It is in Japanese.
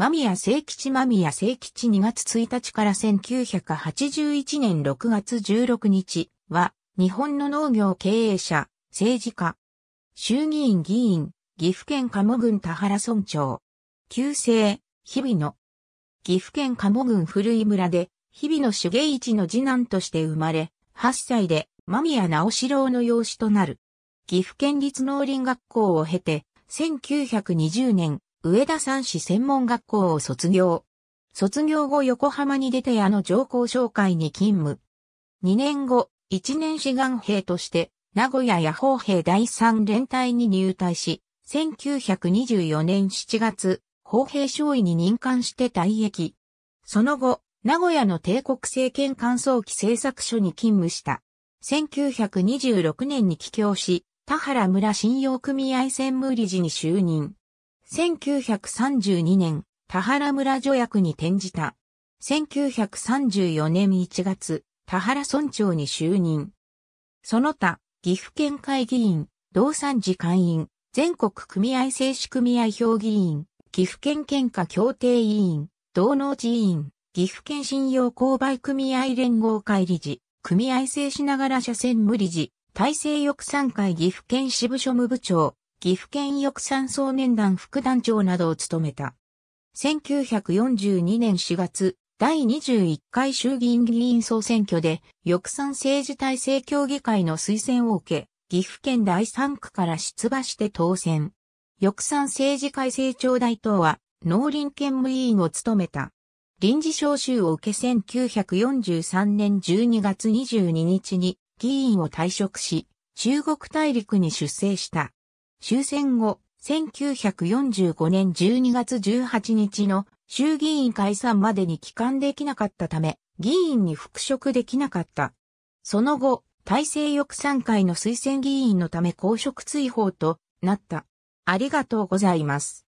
間宮聖吉間宮聖吉2月1日から1981年6月16日は、日本の農業経営者、政治家、衆議院議員、岐阜県鴨郡田原村長、旧姓、日々野。岐阜県鴨郡古井村で、日々野芸一の次男として生まれ、8歳で間宮直志郎の養子となる。岐阜県立農林学校を経て、1920年、上田山市専門学校を卒業。卒業後横浜に出て矢の上皇商会に勤務。2年後、1年志願兵として、名古屋野砲兵第3連隊に入隊し、1924年7月、砲兵少尉に任官して退役。その後、名古屋の帝国政権乾燥機製作所に勤務した。1926年に帰郷し、田原村信用組合専務理事に就任。1932年、田原村条約に転じた。1934年1月、田原村長に就任。その他、岐阜県会議員、同産寺会員、全国組合制止組合評議員、岐阜県県下協定委員、同農事委員、岐阜県信用購買組合連合会理事、組合制しながら社選無理事、大政翼産会岐阜県支部所務部長、岐阜県翼山総年団副団長などを務めた。1942年4月、第21回衆議院議員総選挙で、翼山政治体制協議会の推薦を受け、岐阜県第3区から出馬して当選。翼山政治改正庁大党は、農林県務委員を務めた。臨時召集を受け1943年12月22日に議員を退職し、中国大陸に出征した。終戦後、1945年12月18日の衆議院解散までに帰還できなかったため、議員に復職できなかった。その後、大政翼賛会の推薦議員のため公職追放となった。ありがとうございます。